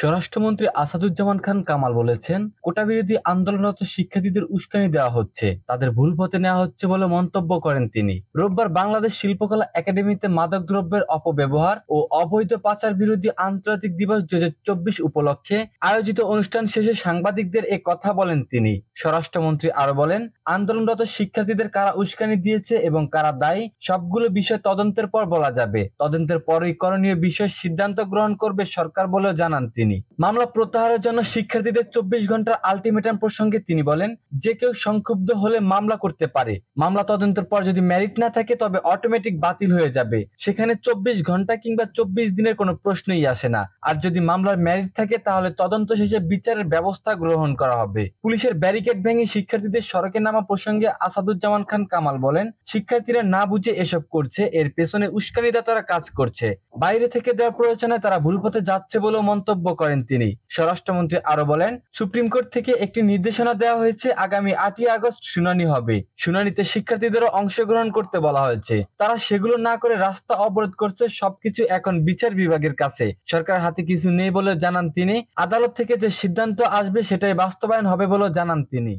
স্বরাষ্ট্রমন্ত্রী আসাদুজ্জামান খান কামাল বলেছেন কোটা বিরোধী আন্দোলনরত শিক্ষার্থীদের উস্কানি দেওয়া হচ্ছে তাদের ভুল পথে নেওয়া হচ্ছে বলে মন্তব্য করেন তিনি রোববার বাংলাদেশ শিল্পকলা একাডেমিতে মাদকদ্রব্যের অপব্যবহার ও অবৈধ পাচার বিরোধী আন্তর্জাতিক দিবস দুই উপলক্ষে আয়োজিত অনুষ্ঠান শেষে সাংবাদিকদের এ কথা বলেন তিনি স্বরাষ্ট্রমন্ত্রী আরো বলেন আন্দোলনরত শিক্ষার্থীদের কারা উস্কানি দিয়েছে এবং কারা দায়ী সবগুলো বিষয় তদন্তের পর বলা যাবে তদন্তের পরই করণীয় বিষয় সিদ্ধান্ত গ্রহণ করবে সরকার বলেও জানান তিনি তিনি মামলা প্রত্যাহারের জন্য শিক্ষার্থীদের চব্বিশ ঘন্টার আলটিমেটাম প্রসঙ্গে তিনি বলেন যে কেউ সংক্ষুব্ধ হলে মামলা করতে পারে মামলা তদন্তের পর যদি ম্যারিট না থাকে তবে অটোমেটিক বাতিল হয়ে যাবে সেখানে চব্বিশ ঘন্টা কিংবা চব্বিশ দিনের কোনো প্রশ্নই আসে না আর যদি মামলার ম্যারিট থাকে তাহলে তদন্ত শেষে বিচারের ব্যবস্থা গ্রহণ করা হবে পুলিশের ব্যারিকেড ভেঙে শিক্ষার্থীদের সড়কে নামা প্রসঙ্গে আসাদুজ্জামান খান কামাল বলেন শিক্ষার্থীরা না বুঝে এসব করছে এর পেছনে উস্কানিদাতারা কাজ করছে বাইরে থেকে দেওয়া প্ররোচনায় তারা ভুল পথে যাচ্ছে বলেও মন্তব্য করেন তিনি স্বরাষ্ট্রমন্ত্রী আরো বলেন সুপ্রিম কোর্ট থেকে একটি নির্দেশনা দেওয়া হয়েছে আগামী আটই আগস্ট শুনানি হবে শুনানিতে শিক্ষার্থীদেরও অংশগ্রহণ করতে বলা হয়েছে তারা সেগুলো না করে রাস্তা অবরোধ করছে সবকিছু এখন বিচার বিভাগের কাছে সরকার হাতে কিছু নেই বলে জানান তিনি আদালত থেকে যে সিদ্ধান্ত আসবে সেটাই বাস্তবায়ন হবে বলে জানান তিনি